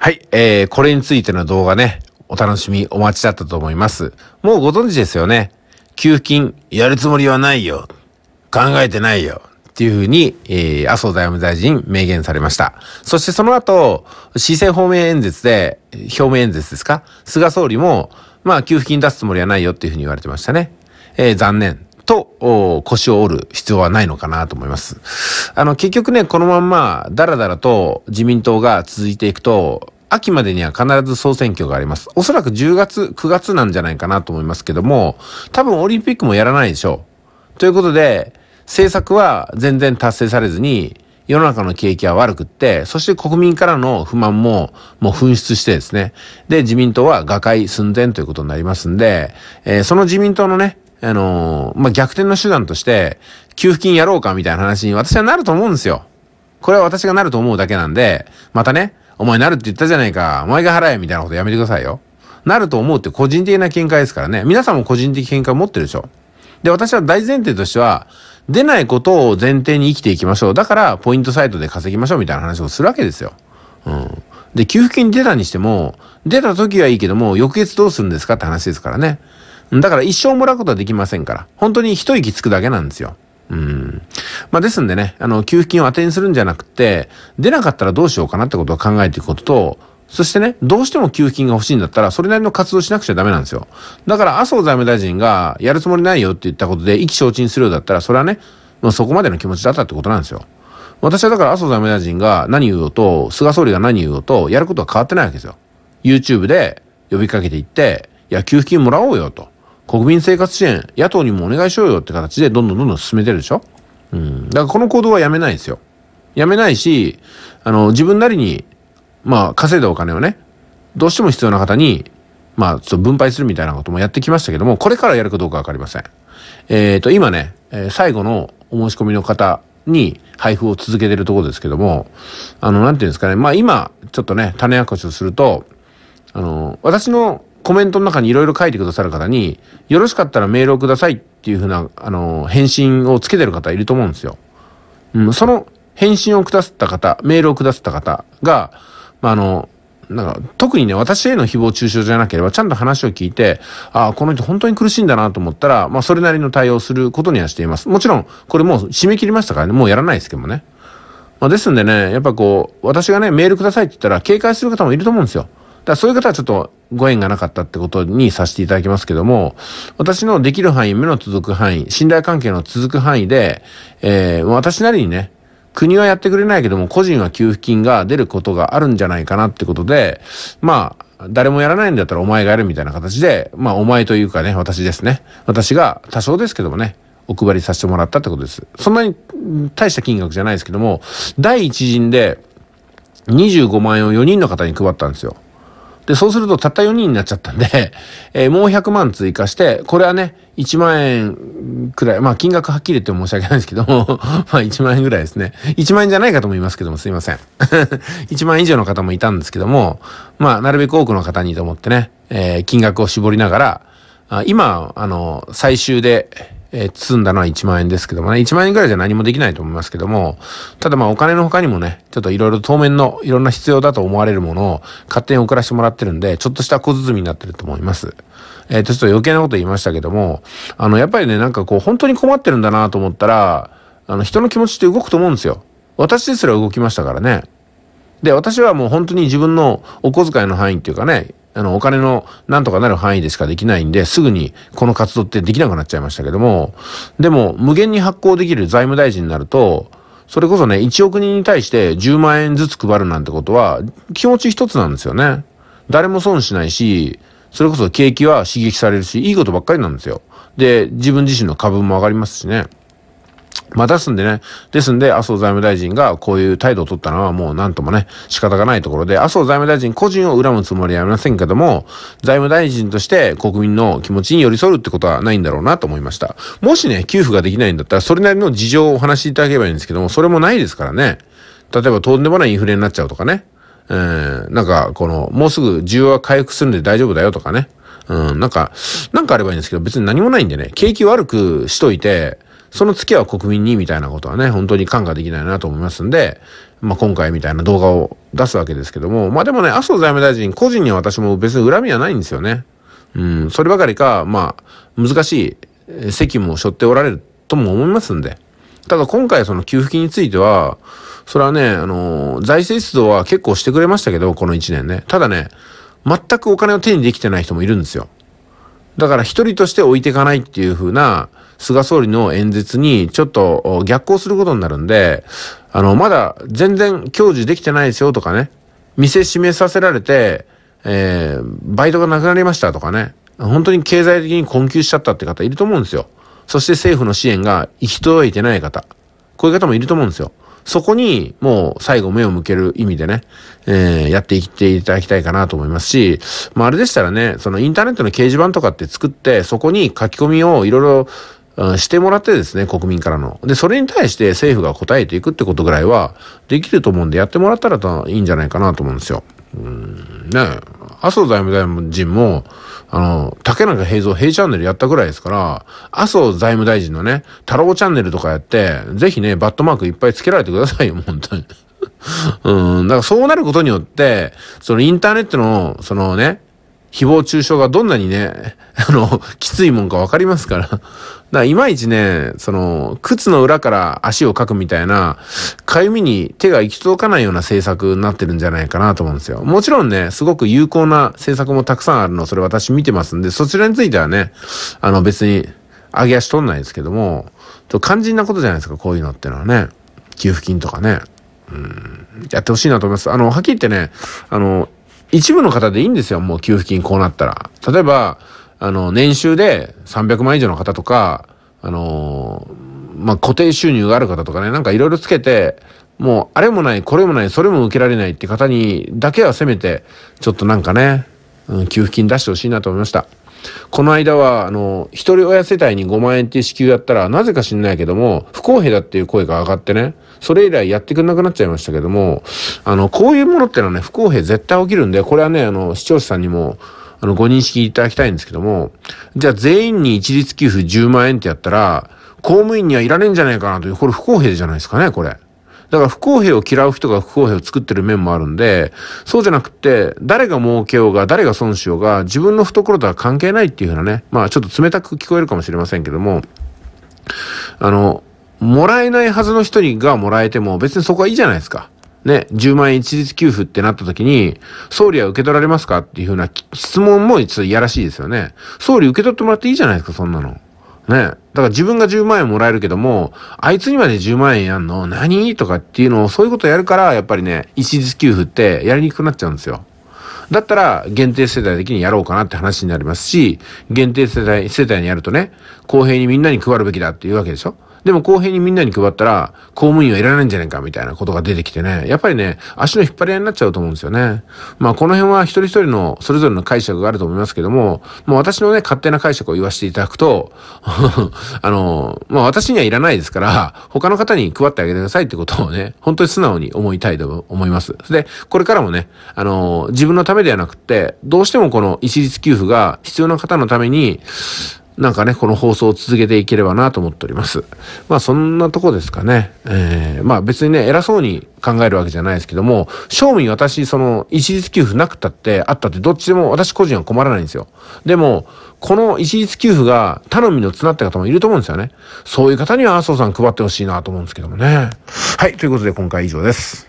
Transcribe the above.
はい、えー、これについての動画ね、お楽しみお待ちだったと思います。もうご存知ですよね。給付金、やるつもりはないよ。考えてないよ。っていうふうに、えー、麻生財務大臣明言されました。そしてその後、施政方面演説で、表明演説ですか菅総理も、まあ、給付金出すつもりはないよっていうふうに言われてましたね。えー、残念。と腰を折る必要はないのかなと思います。あの、結局ね、このまんま、だらだらと自民党が続いていくと、秋までには必ず総選挙があります。おそらく10月、9月なんじゃないかなと思いますけども、多分オリンピックもやらないでしょう。ということで、政策は全然達成されずに、世の中の景気は悪くって、そして国民からの不満も、もう紛失してですね。で、自民党は瓦解寸前ということになりますんで、えー、その自民党のね、あのー、まあ、逆転の手段として、給付金やろうかみたいな話に私はなると思うんですよ。これは私がなると思うだけなんで、またね、お前なるって言ったじゃないか、お前が払えみたいなことやめてくださいよ。なると思うって個人的な見解ですからね。皆さんも個人的見解を持ってるでしょ。で、私は大前提としては、出ないことを前提に生きていきましょう。だから、ポイントサイトで稼ぎましょうみたいな話をするわけですよ。うん。で、給付金出たにしても、出た時はいいけども、翌月どうするんですかって話ですからね。だから一生もらうことはできませんから、本当に一息つくだけなんですよ。うん。まあ、ですんでね、あの、給付金を当てにするんじゃなくて、出なかったらどうしようかなってことを考えていくことと、そしてね、どうしても給付金が欲しいんだったら、それなりの活動しなくちゃダメなんですよ。だから、麻生財務大臣が、やるつもりないよって言ったことで、意気消沈するようだったら、それはね、もうそこまでの気持ちだったってことなんですよ。私はだから、麻生財務大臣が何言うよと、菅総理が何言うよと、やることは変わってないわけですよ。YouTube で呼びかけていって、いや、給付金もらおうよと。国民生活支援、野党にもお願いしようよって形でどんどんどんどん進めてるでしょうん。だからこの行動はやめないですよ。やめないし、あの、自分なりに、まあ、稼いだお金をね、どうしても必要な方に、まあ、ちょっと分配するみたいなこともやってきましたけども、これからやるかどうかわかりません。えっ、ー、と、今ね、最後のお申し込みの方に配布を続けてるところですけども、あの、なんていうんですかね、まあ今、ちょっとね、種明かしをすると、あの、私のコメントの中にいろいろ書いてくださる方に、よろしかったらメールをくださいっていうふうな、あの、返信をつけてる方いると思うんですよ。うん、その返信をくださった方、メールをくださった方が、まあ、あの、なんか、特にね、私への誹謗中傷じゃなければ、ちゃんと話を聞いて、ああ、この人本当に苦しいんだなと思ったら、まあ、それなりの対応することにはしています。もちろん、これもう締め切りましたからね、もうやらないですけどもね。まあ、ですんでね、やっぱこう、私がね、メールくださいって言ったら、警戒する方もいると思うんですよ。だそういう方はちょっとご縁がなかったってことにさせていただきますけども、私のできる範囲、目の続く範囲、信頼関係の続く範囲で、えー、私なりにね、国はやってくれないけども、個人は給付金が出ることがあるんじゃないかなってことで、まあ、誰もやらないんだったらお前がやるみたいな形で、まあ、お前というかね、私ですね。私が多少ですけどもね、お配りさせてもらったってことです。そんなに大した金額じゃないですけども、第一陣で25万円を4人の方に配ったんですよ。で、そうするとたった4人になっちゃったんで、えー、もう100万追加して、これはね、1万円くらい、まあ金額はっきり言って申し訳ないですけども、まあ1万円ぐらいですね。1万円じゃない方もいますけども、すいません。1 万円以上の方もいたんですけども、まあなるべく多くの方にと思ってね、えー、金額を絞りながら、あ今、あの、最終で、えー、包んだのは1万円ですけどもね、1万円ぐらいじゃ何もできないと思いますけども、ただまあお金の他にもね、ちょっといろいろ当面のいろんな必要だと思われるものを勝手に送らせてもらってるんで、ちょっとした小包みになってると思います。えっ、ー、ちょっと余計なこと言いましたけども、あの、やっぱりね、なんかこう本当に困ってるんだなと思ったら、あの、人の気持ちって動くと思うんですよ。私ですら動きましたからね。で、私はもう本当に自分のお小遣いの範囲っていうかね、あの、お金のなんとかなる範囲でしかできないんで、すぐにこの活動ってできなくなっちゃいましたけども、でも、無限に発行できる財務大臣になると、それこそね、1億人に対して10万円ずつ配るなんてことは、気持ち一つなんですよね。誰も損しないし、それこそ景気は刺激されるし、いいことばっかりなんですよ。で、自分自身の株も上がりますしね。まあ、ですんでね、ですんで、麻生財務大臣がこういう態度を取ったのはもうなんともね、仕方がないところで、麻生財務大臣個人を恨むつもりはありませんけども、財務大臣として国民の気持ちに寄り添うってことはないんだろうなと思いました。もしね、給付ができないんだったら、それなりの事情をお話しいただければいいんですけども、それもないですからね。例えば、とんでもないインフレになっちゃうとかね。えー、なんか、この、もうすぐ需要は回復するんで大丈夫だよとかね。うん、なんか、なんかあればいいんですけど、別に何もないんでね、景気悪くしといて、その月は国民にみたいなことはね、本当に感化できないなと思いますんで、まあ、今回みたいな動画を出すわけですけども、まあでもね、麻生財務大臣個人には私も別に恨みはないんですよね。うん、そればかりか、まあ、難しい責務を背負っておられるとも思いますんで。ただ今回その給付金については、それはね、あの、財政出動は結構してくれましたけど、この1年ね。ただね、全くお金を手にできてない人もいるんですよ。だから一人として置いていかないっていうふうな菅総理の演説にちょっと逆行することになるんで、あの、まだ全然享受できてないですよとかね、見せしめさせられて、えー、バイトがなくなりましたとかね、本当に経済的に困窮しちゃったって方いると思うんですよ。そして政府の支援が行き届いてない方。こういう方もいると思うんですよ。そこに、もう最後目を向ける意味でね、えー、やっていっていただきたいかなと思いますし、まあ、あれでしたらね、そのインターネットの掲示板とかって作って、そこに書き込みをいろいろしてもらってですね、国民からの。で、それに対して政府が答えていくってことぐらいはできると思うんで、やってもらったらいいんじゃないかなと思うんですよ。うん、ね麻生財務大臣も、あの、竹中平蔵平チャンネルやったぐらいですから、麻生財務大臣のね、太郎チャンネルとかやって、ぜひね、バットマークいっぱいつけられてくださいよ、本当に。うん、だからそうなることによって、そのインターネットの、そのね、誹謗中傷がどんなにね、あの、きついもんかわかりますから、だいまいちね、その、靴の裏から足をかくみたいな、かゆみに手が行き届かないような政策になってるんじゃないかなと思うんですよ。もちろんね、すごく有効な政策もたくさんあるの、それ私見てますんで、そちらについてはね、あの別に、上げ足取んないですけども、と肝心なことじゃないですか、こういうのってのはね。給付金とかね。うん、やってほしいなと思います。あの、はっきり言ってね、あの、一部の方でいいんですよ、もう給付金こうなったら。例えば、あの、年収で300万以上の方とか、あのー、まあ、固定収入がある方とかね、なんかいろいろつけて、もう、あれもない、これもない、それも受けられないって方に、だけはせめて、ちょっとなんかね、うん、給付金出してほしいなと思いました。この間は、あの、一人親世帯に5万円っていう支給やったら、なぜか知んないけども、不公平だっていう声が上がってね、それ以来やってくれなくなっちゃいましたけども、あの、こういうものってのはね、不公平絶対起きるんで、これはね、あの、視聴者さんにも、あの、ご認識いただきたいんですけども、じゃあ全員に一律給付10万円ってやったら、公務員にはいらねえんじゃないかなという、これ不公平じゃないですかね、これ。だから不公平を嫌う人が不公平を作ってる面もあるんで、そうじゃなくて、誰が儲けようが、誰が損しようが、自分の懐とは関係ないっていうふうなね、まあちょっと冷たく聞こえるかもしれませんけども、あの、もらえないはずの人にがもらえても別にそこはいいじゃないですか。ね、10万円一律給付ってなった時に、総理は受け取られますかっていうふうな質問もいついやらしいですよね。総理受け取ってもらっていいじゃないですか、そんなの。ね。だから自分が10万円もらえるけども、あいつにまで10万円やんの何とかっていうのを、そういうことやるから、やっぱりね、一律給付ってやりにくくなっちゃうんですよ。だったら、限定世代的にやろうかなって話になりますし、限定世代、世代にやるとね、公平にみんなに配るべきだっていうわけでしょでも公平にみんなに配ったら、公務員はいらないんじゃないかみたいなことが出てきてね、やっぱりね、足の引っ張り合いになっちゃうと思うんですよね。まあこの辺は一人一人のそれぞれの解釈があると思いますけども、もう私のね、勝手な解釈を言わせていただくと、あの、まあ私にはいらないですから、他の方に配ってあげてくださいってことをね、本当に素直に思いたいと思います。で、これからもね、あの、自分のためではなくて、どうしてもこの一律給付が必要な方のために、なんかね、この放送を続けていければなと思っております。まあそんなとこですかね。えー、まあ別にね、偉そうに考えるわけじゃないですけども、正味私、その、一律給付なくたって、あったって、どっちでも私個人は困らないんですよ。でも、この一律給付が頼みの綱って方もいると思うんですよね。そういう方には麻生さん配ってほしいなと思うんですけどもね。はい、ということで今回以上です。